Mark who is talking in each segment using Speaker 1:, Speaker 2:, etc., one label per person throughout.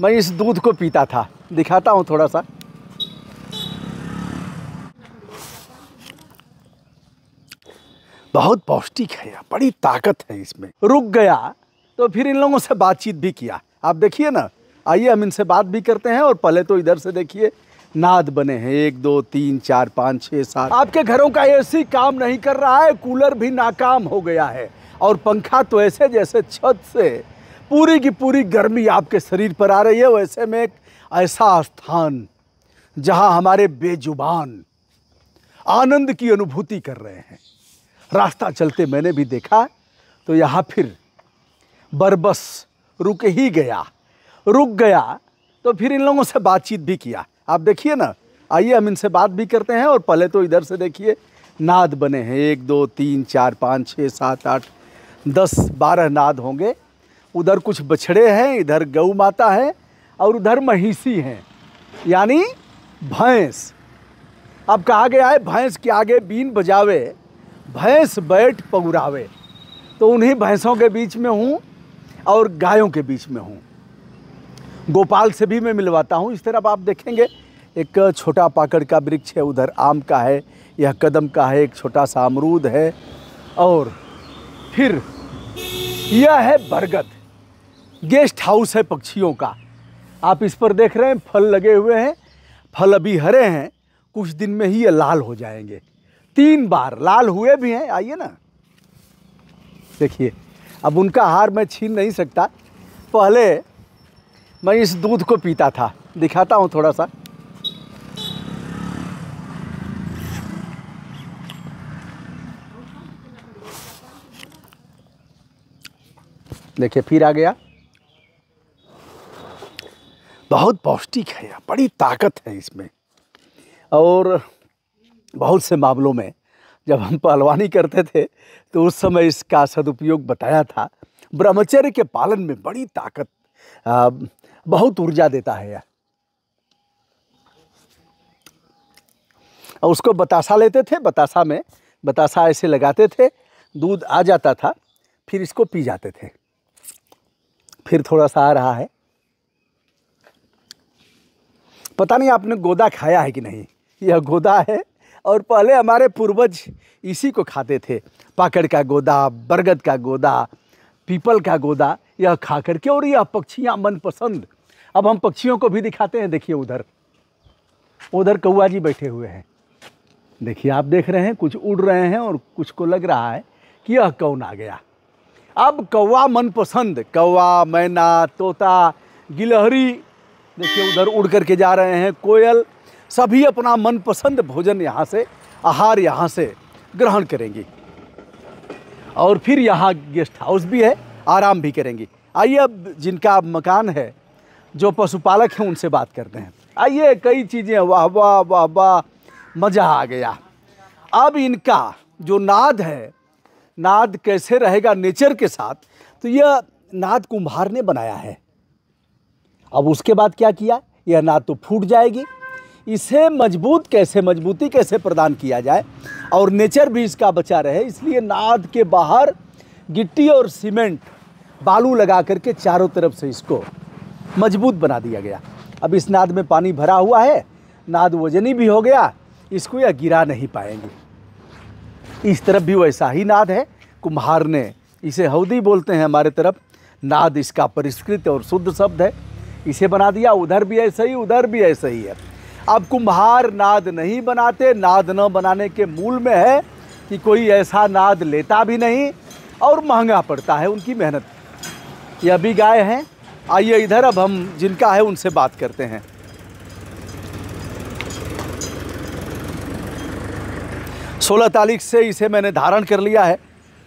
Speaker 1: मैं इस दूध को पीता था दिखाता हूँ थोड़ा सा बहुत पौष्टिक है बड़ी ताकत है इसमें रुक गया तो फिर इन लोगों से बातचीत भी किया आप देखिए ना आइए हम इनसे बात भी करते हैं और पहले तो इधर से देखिए नाद बने हैं एक दो तीन चार पाँच छः सात आपके घरों का एसी काम नहीं कर रहा है कूलर भी नाकाम हो गया है और पंखा तो ऐसे जैसे छत से पूरी की पूरी गर्मी आपके शरीर पर आ रही है वैसे में एक ऐसा स्थान जहां हमारे बेजुबान आनंद की अनुभूति कर रहे हैं रास्ता चलते मैंने भी देखा तो यहाँ फिर बरबस रुक ही गया रुक गया तो फिर इन लोगों से बातचीत भी किया आप देखिए ना आइए हम इनसे बात भी करते हैं और पहले तो इधर से देखिए नाद बने हैं एक दो तीन चार पाँच छः सात आठ दस बारह नाद होंगे उधर कुछ बछड़े हैं इधर गऊ माता है और उधर महिषी हैं यानी भैंस अब कहा गया है भैंस के आगे बीन बजावे भैंस बैठ पगुरावे तो उन्हीं भैंसों के बीच में हूँ और गायों के बीच में हूँ गोपाल से भी मैं मिलवाता हूँ इस तरह आप देखेंगे एक छोटा पाकड़ का वृक्ष है उधर आम का है यह कदम का है एक छोटा सा अमरूद है और फिर यह है बरगद गेस्ट हाउस है पक्षियों का आप इस पर देख रहे हैं फल लगे हुए हैं फल अभी हरे हैं कुछ दिन में ही ये लाल हो जाएंगे तीन बार लाल हुए भी हैं आइए ना देखिए अब उनका हार मैं छीन नहीं सकता पहले मैं इस दूध को पीता था दिखाता हूँ थोड़ा सा देखिए फिर आ गया बहुत पौष्टिक है बड़ी ताकत है इसमें और बहुत से मामलों में जब हम पहलवानी करते थे तो उस समय इसका सदुपयोग बताया था ब्रह्मचर्य के पालन में बड़ी ताकत आ, बहुत ऊर्जा देता है यह और उसको बतासा लेते थे बतासा में बतासा ऐसे लगाते थे दूध आ जाता था फिर इसको पी जाते थे फिर थोड़ा सा आ रहा है पता नहीं आपने गोदा खाया है कि नहीं यह गोदा है और पहले हमारे पूर्वज इसी को खाते थे पाकड़ का गोदा बरगद का गोदा पीपल का गोदा यह खा करके और यह पक्षियाँ मनपसंद अब हम पक्षियों को भी दिखाते हैं देखिए उधर उधर कौआ जी बैठे हुए हैं देखिए आप देख रहे हैं कुछ उड़ रहे हैं और कुछ को लग रहा है कि यह कौन आ गया अब कौवा मनपसंद कौवा मैना तोता गिलहरी देखिए उधर उड़ करके जा रहे हैं कोयल सभी अपना मनपसंद भोजन यहाँ से आहार यहाँ से ग्रहण करेंगी और फिर यहाँ गेस्ट हाउस भी है आराम भी करेंगी आइए अब जिनका मकान है जो पशुपालक हैं उनसे बात करते हैं आइए कई चीज़ें वाह वाह वाह वाह मज़ा आ गया अब इनका जो नाद है नाद कैसे रहेगा नेचर के साथ तो यह नाद कुम्हार ने बनाया है अब उसके बाद क्या किया यह नाद तो फूट जाएगी इसे मजबूत कैसे मजबूती कैसे प्रदान किया जाए और नेचर भी इसका बचा रहे इसलिए नाद के बाहर गिट्टी और सीमेंट बालू लगा करके चारों तरफ से इसको मजबूत बना दिया गया अब इस नाद में पानी भरा हुआ है नाद वजनी भी हो गया इसको यह गिरा नहीं पाएंगे इस तरफ भी वैसा ही नाद है कुम्हार ने इसे हौदी बोलते हैं हमारे तरफ नाद इसका परिष्कृत और शुद्ध शब्द है इसे बना दिया उधर भी ऐसा ही उधर भी ऐसा ही है अब कुम्हार नाद नहीं बनाते नाद न बनाने के मूल में है कि कोई ऐसा नाद लेता भी नहीं और महंगा पड़ता है उनकी मेहनत ये अभी गाय हैं आइए इधर अब हम जिनका है उनसे बात करते हैं सोलह तारीख से इसे मैंने धारण कर लिया है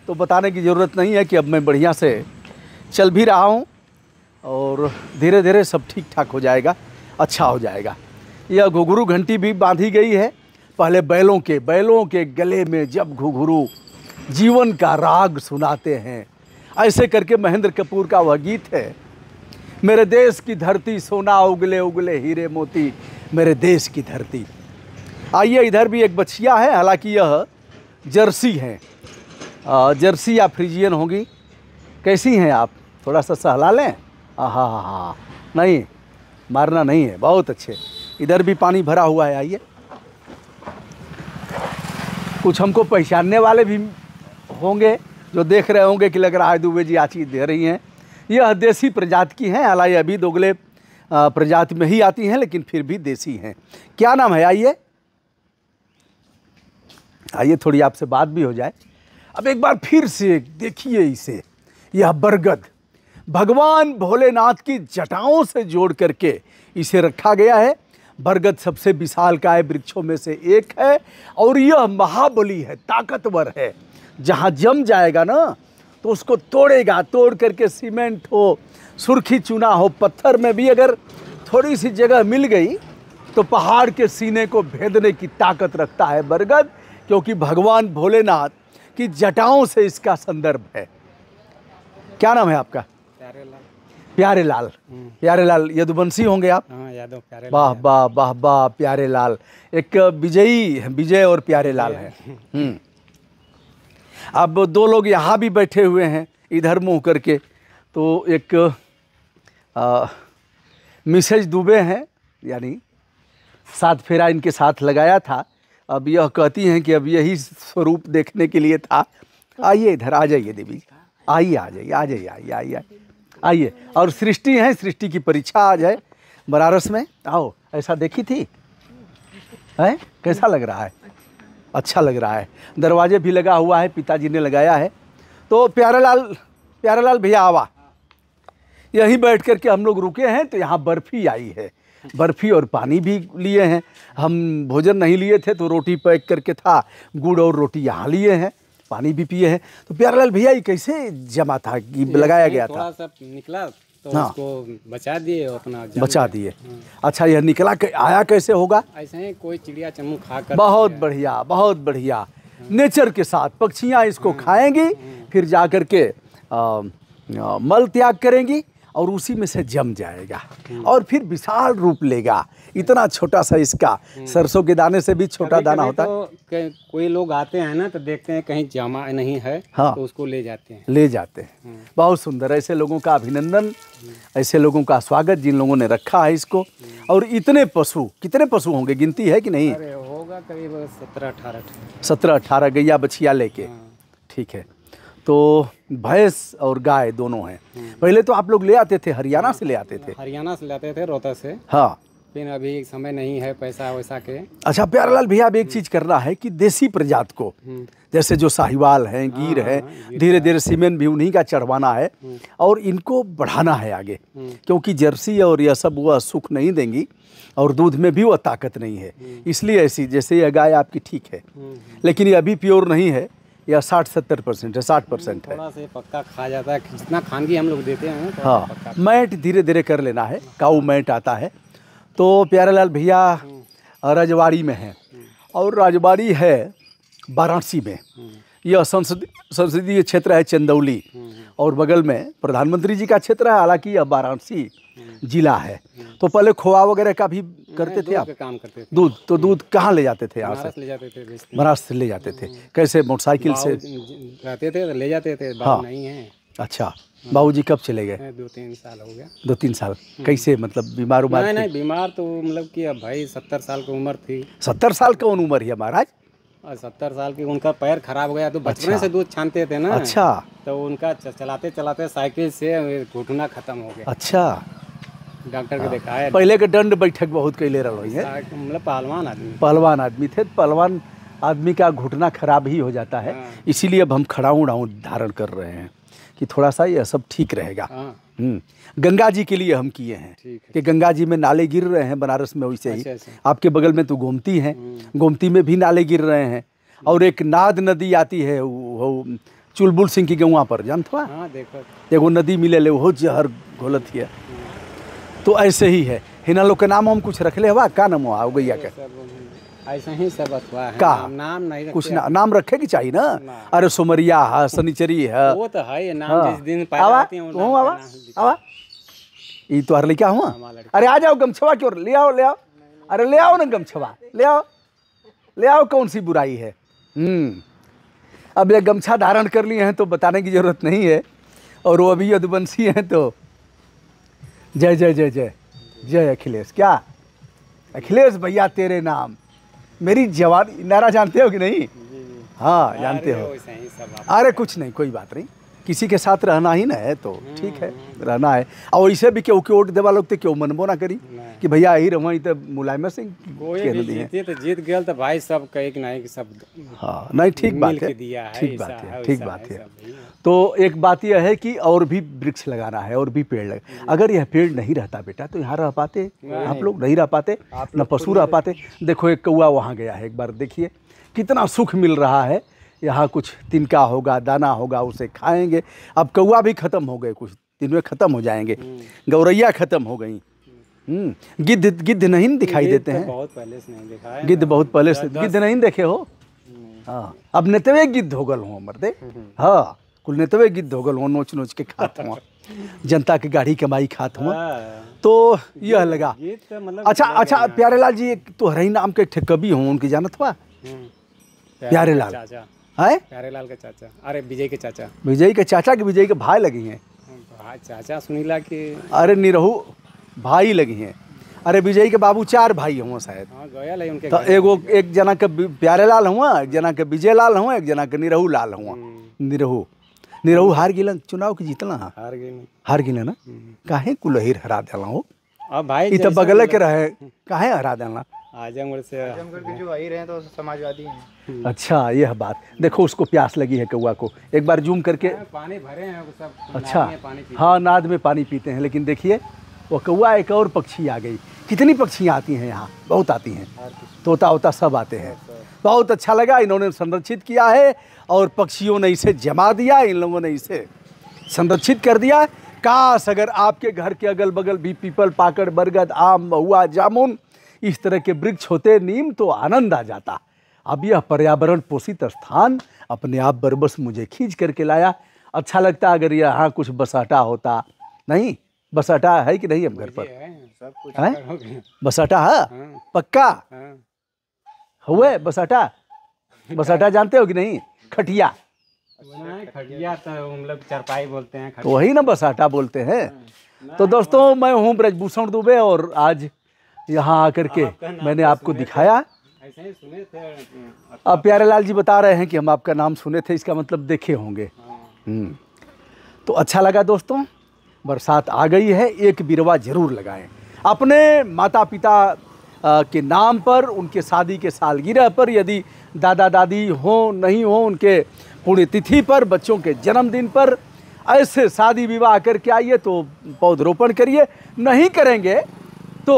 Speaker 1: तो बताने की ज़रूरत नहीं है कि अब मैं बढ़िया से चल भी रहा हूँ और धीरे धीरे सब ठीक ठाक हो जाएगा अच्छा हो जाएगा यह घुघरू घंटी भी बांधी गई है पहले बैलों के बैलों के गले में जब घुघरू जीवन का राग सुनाते हैं ऐसे करके महेंद्र कपूर का वह गीत है मेरे देश की धरती सोना उगले उगले हीरे मोती मेरे देश की धरती आइए इधर भी एक बछिया है हालांकि यह जर्सी हैं जर्सी या फ्रिजियन होगी कैसी हैं आप थोड़ा सा सहला लें हाँ हाँ हाँ नहीं मारना नहीं है बहुत अच्छे इधर भी पानी भरा हुआ है आइए कुछ हमको पहचानने वाले भी होंगे जो देख रहे होंगे कि लग रहा है दुबे जी आची दे रही हैं यह देसी प्रजाति की हैं हालांकि अभी दोगले प्रजाति में ही आती हैं लेकिन फिर भी देसी हैं क्या नाम है आइए आइए थोड़ी आपसे बात भी हो जाए अब एक बार फिर से देखिए इसे यह बरगद भगवान भोलेनाथ की जटाओं से जोड़ करके इसे रखा गया है बरगद सबसे विशाल काय वृक्षों में से एक है और यह महाबली है ताकतवर है जहाँ जम जाएगा ना तो उसको तोड़ेगा तोड़ करके सीमेंट हो सुर्खी चूना हो पत्थर में भी अगर थोड़ी सी जगह मिल गई तो पहाड़ के सीने को भेदने की ताकत रखता है बरगद क्योंकि भगवान भोलेनाथ की जटाओं से इसका संदर्भ है क्या नाम है आपका प्यारे लाल प्यारे लाल हम्म। यदुवंशी होंगे आप हाँ, वाह वाह वाह वाह प्यारे लाल एक विजयी विजय और प्यारे लाल है हम्म। अब दो लोग यहाँ भी बैठे हुए हैं इधर मुँह करके तो एक मिसेज दुबे हैं यानी सात फेरा इनके साथ लगाया था अब यह कहती हैं कि अब यही स्वरूप देखने के लिए था आइए इधर आ जाइए देवी आइए आ जाइए आ जाइए आइए आइए आइए और सृष्टि है सृष्टि की परीक्षा आज है बनारस में आओ ऐसा देखी थी है कैसा लग रहा है अच्छा लग रहा है दरवाजे भी लगा हुआ है पिताजी ने लगाया है तो प्यारालाल प्यारालाल भैया आवा यहीं बैठ कर के हम लोग रुके हैं तो यहाँ बर्फ़ी आई है बर्फ़ी और पानी भी लिए हैं हम भोजन नहीं लिए थे तो रोटी पैक करके था गुड़ और रोटी यहाँ लिए हैं पानी भी पिए हैं तो प्यारालाल भैया ये कैसे जमा था लगाया गया था
Speaker 2: निकला तो हाँ। उसको बचा दिए अपना
Speaker 1: बचा दिए हाँ। अच्छा यह निकला क, आया कैसे होगा ऐसे ही कोई चिड़िया चमू खा कर बहुत बढ़िया बहुत बढ़िया हाँ। नेचर के साथ पक्षियाँ इसको हाँ। खाएंगी फिर जा कर के आ, आ, मल त्याग करेंगी और उसी में से जम जाएगा हम्म। और फिर विशाल रूप लेगा इतना छोटा सा इसका हम्म। सरसों के दाने से भी छोटा दाना होता तो
Speaker 2: है तो कोई लोग आते हैं ना तो देखते हैं कहीं जमा नहीं है हाँ तो उसको ले जाते
Speaker 1: हैं ले जाते हैं हम्म। बहुत सुंदर ऐसे लोगों का अभिनंदन ऐसे लोगों का स्वागत जिन लोगों ने रखा है इसको और इतने पशु कितने पशु होंगे गिनती है कि नहीं होगा
Speaker 2: करीब सत्रह अठारह
Speaker 1: सत्रह अठारह गैया बछिया लेके हाँ। ठीक है तो भैंस और गाय दोनों हैं हम्म। पहले तो आप लोग ले आते थे हरियाणा से ले आते थे
Speaker 2: हरियाणा से ले आते थे रोहतक से हाँ लेकिन अभी समय नहीं है पैसा वैसा के
Speaker 1: अच्छा प्यारालाल भैया अब एक हम्म। चीज करना है कि देसी प्रजात को हम्म। जैसे जो साहिवाल हैं हाँ, गिर हाँ, हैं हाँ, धीरे धीरे सीमेंट भी उन्हीं का चढ़वाना है और इनको बढ़ाना है आगे क्योंकि जर्सी और यह सब वह सुख नहीं देंगी और दूध में भी वह ताकत नहीं है इसलिए ऐसी जैसे यह गाय आपकी ठीक है लेकिन ये अभी प्योर नहीं है या साठ सत्तर परसेंट है साठ परसेंट है
Speaker 2: से पक्का खा जाता है जितना खानगी हम लोग देते हैं तो हाँ
Speaker 1: मैट धीरे धीरे कर लेना है काऊ मैट आता है तो लाल भैया हम्म। रजवाड़ी में है और रजवाड़ी है वाराणसी में हम्म। यह संसदीय क्षेत्र है चंदौली और बगल में प्रधानमंत्री जी का क्षेत्र है हालांकि यह वाराणसी जिला है तो पहले खोआ वगैरह का भी करते थे आप काम करते थे दूध तो दूध कहाँ ले जाते थे यहाँ से महाराष्ट्र से ले जाते थे कैसे मोटरसाइकिल से
Speaker 2: जाते थे तो ले जाते थे हाँ नहीं है
Speaker 1: अच्छा कब चले गए दो
Speaker 2: तीन साल हो गया दो तीन साल हम्म। कैसे
Speaker 1: मतलब बीमार उमार नहीं नहीं
Speaker 2: बीमार तो मतलब कि अब भाई सत्तर साल की उम्र थी
Speaker 1: सत्तर साल कौन उम्र है महाराज
Speaker 2: सत्तर साल की उनका पैर खराब हो गया तो बचपन अच्छा। से दूध छानते थे ना अच्छा तो उनका चलाते चलाते साइकिल से घुटना खत्म हो गया अच्छा डॉक्टर के हाँ। दिखाया पहले के
Speaker 1: दंड बैठक बहुत ले रही है
Speaker 2: मतलब पहलवान आदमी
Speaker 1: पहलवान आदमी थे पहलवान आदमी का घुटना खराब ही हो जाता है हाँ। इसीलिए अब हम खड़ा उड़ाऊ धारण कर रहे हैं कि थोड़ा सा यह सब ठीक रहेगा हाँ। हम्म। गंगा जी के लिए हम किए हैं कि गंगा जी में नाले गिर रहे हैं बनारस में वैसे ही अच्छा, अच्छा। आपके बगल में तो गोमती है हम्म। गोमती में भी नाले गिर रहे हैं हम्म। और एक नाद नदी आती है वो चुलबुल सिंह की गौवा पर जान थोड़ा एगो नदी मिले ले वो जहर घोलत है तो ऐसे ही है हिना लोग के नाम हम कुछ रख ले हवा का नाम हुआ गैया के
Speaker 2: ऐसे ही सब अथवा है नाम, नाम नहीं रखे कुछ ना,
Speaker 1: नाम रखे की चाहिए ना, ना। अरे सुमरिया है शनिचरी है वो तो है ये नाम हाँ। जिस दिन पाया हूं आवा आवा ये तो हर लड़का हुआ अरे आ जाओ गमछवा की ओर ले आओ ले आओ अरे ले आओ ना गमछवा ले आओ ले आओ कौन सी बुराई है हम्म अब ये गमछा धारण कर लिए हैं तो बताने की ज़रूरत नहीं है और वो अभी यदुवंशी हैं तो जय जय जय जय जय अखिलेश क्या अखिलेश भैया तेरे नाम मेरी जवाब नारा जानते हो कि नहीं हाँ जानते हो अरे कुछ नहीं कोई बात नहीं किसी के साथ रहना ही ना है तो ठीक है रहना है और इसे भी क्यों क्यों देवा लोग तो क्यों मनबो ना करी कि भैया यही रहो तो मुलायम सिंह तो
Speaker 2: जीत गए तो भाई सब कहे नहीं कि सब
Speaker 1: हाँ नहीं ठीक बात है ठीक बात है ठीक बात है तो एक बात यह है कि और भी वृक्ष लगाना है और भी पेड़ लगा अगर यह पेड़ नहीं रहता बेटा तो यहाँ रह पाते आप लोग नहीं रह पाते न तो पशु रह पाते देखो एक कौआ वहाँ गया है एक बार देखिए कितना सुख मिल रहा है यहाँ कुछ तिनका होगा दाना होगा उसे खाएंगे अब कौआ भी ख़त्म हो गए कुछ दिन में ख़त्म हो जाएंगे हम्म। गौरैया ख़त्म हो गई हम्म, गिद्ध गिद्ध नहीं दिखाई देते तो हैं
Speaker 2: बहुत पहले से नहीं दिखाया गिद्ध बहुत पहले से गिद्ध नहीं
Speaker 1: देखे हो हम्म। हाँ अब नेतवे गिद्ध गल हो मरदे हाँ कुल नेतवे गिद्ध गल हो नोच नोच के खात हुआ जनता की गाढ़ी कमाई खात हुआ हाँ। तो यह लगा तो मतलब अच्छा अच्छा अच्छा प्यारेलाल जी एक तो हरई नाम के एक कवि हूँ उनकी जानत हुआ प्यारेलाल है
Speaker 2: प्यारेलाल के चाचा अरे विजय के चाचा
Speaker 1: विजय के चाचा के विजय के भाई लगी हैं हाँ,
Speaker 2: भाई चाचा सुनीला के
Speaker 1: अरे निरहू भाई लगी हैं अरे विजय के बाबू चार भाई हुए शायद हाँ, तो एक वो एक जना के प्यारे लाल हुआ एक जना के विजय लाल हुआ एक जना के निरहू लाल हुआ निरहू हम्म। निरहू हार गिलन चुनाव के जीतना हार गिलन हार गिलन ना हम्म। काहे कुलहिर हरा देला हो
Speaker 2: अब भाई इत बगल के रहे
Speaker 1: काहे हरा देला
Speaker 2: आजमगढ़ से आजमगढ़ के जो रहे हैं तो समाजवादी हैं
Speaker 1: हम्म। अच्छा यह बात देखो उसको प्यास लगी है कौआ को एक बार जूम करके हाँ,
Speaker 2: पानी भरे हैं वो सब अच्छा हाँ
Speaker 1: नाद में पानी पीते हैं लेकिन देखिए वो कौआ एक और पक्षी आ गई कितनी पक्षियाँ आती हैं यहाँ बहुत आती हैं तोता वोता सब आते हैं हाँ, बहुत अच्छा लगा इन्होंने संरक्षित किया है और पक्षियों ने इसे जमा दिया इन लोगों ने इसे संरक्षित कर दिया काश अगर आपके घर के अगल बगल भी पीपल पाकड़ बरगद आम महुआ जामुन इस तरह के वृक्ष होते नीम तो आनंद आ जाता अब यह पर्यावरण पोषित स्थान अपने आप बरबस मुझे खींच करके लाया अच्छा लगता अगर यहाँ कुछ बसाटा होता नहीं बसाटा है कि नहीं हम घर पर
Speaker 2: है बसाटा है हाँ? हाँ। पक्का हाँ।
Speaker 1: हुए बसाटा बसाटा जानते हो कि नहीं खटिया
Speaker 2: खटिया तो हम लोग चरपाई बोलते हैं तो वही ना
Speaker 1: बसाटा बोलते हैं तो दोस्तों मैं हूँ ब्रजभूषण दुबे और आज यहाँ आकर के मैंने तो आपको दिखाया अब प्यारेलाल जी बता रहे हैं कि हम आपका नाम सुने थे इसका मतलब देखे होंगे हाँ। हम्म। तो अच्छा लगा दोस्तों बरसात आ गई है एक बिरवा ज़रूर लगाएं अपने माता पिता के नाम पर उनके शादी के सालगिरह पर यदि दादा दादी हों नहीं हों उनके पुण्यतिथि पर बच्चों के जन्मदिन पर ऐसे शादी विवाह करके आइए तो पौधरोपण करिए नहीं करेंगे तो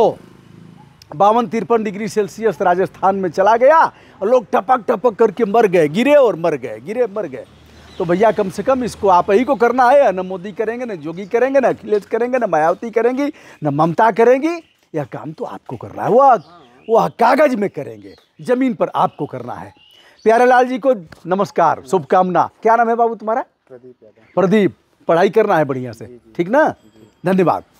Speaker 1: बावन तिरपन डिग्री सेल्सियस राजस्थान में चला गया और लोग टपक टपक करके मर गए गिरे और मर गए गिरे मर गए तो भैया कम से कम इसको आप ही को करना है न मोदी करेंगे न जोगी करेंगे न अखिलेश करेंगे न मायावती करेंगी न ममता करेंगी यह काम तो आपको करना है वह वह कागज में करेंगे जमीन पर आपको करना है प्यारे लाल जी को नमस्कार शुभकामना क्या नाम है बाबू तुम्हारा प्रदीप प्रदीप पढ़ाई करना है बढ़िया से ठीक ना धन्यवाद